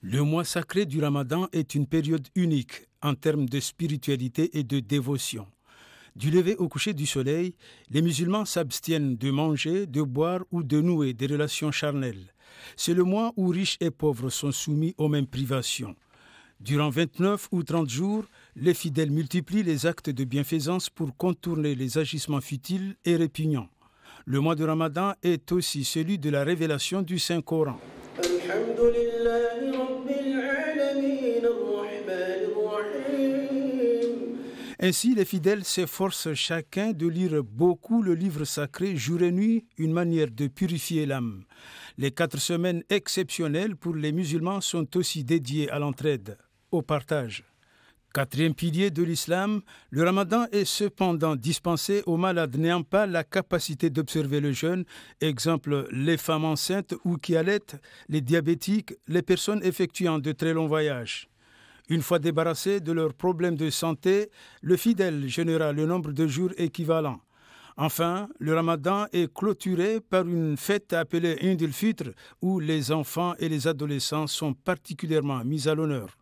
Le mois sacré du Ramadan est une période unique en termes de spiritualité et de dévotion. Du lever au coucher du soleil, les musulmans s'abstiennent de manger, de boire ou de nouer des relations charnelles. C'est le mois où riches et pauvres sont soumis aux mêmes privations. Durant 29 ou 30 jours, les fidèles multiplient les actes de bienfaisance pour contourner les agissements futiles et répugnants. Le mois de Ramadan est aussi celui de la révélation du Saint-Coran. Ainsi, les fidèles s'efforcent chacun de lire beaucoup le livre sacré jour et nuit, une manière de purifier l'âme. Les quatre semaines exceptionnelles pour les musulmans sont aussi dédiées à l'entraide, au partage. Quatrième pilier de l'islam, le ramadan est cependant dispensé aux malades n'ayant pas la capacité d'observer le jeûne, exemple les femmes enceintes ou qui allaitent, les diabétiques, les personnes effectuant de très longs voyages. Une fois débarrassés de leurs problèmes de santé, le fidèle généra le nombre de jours équivalents. Enfin, le ramadan est clôturé par une fête appelée Indul Fitr où les enfants et les adolescents sont particulièrement mis à l'honneur.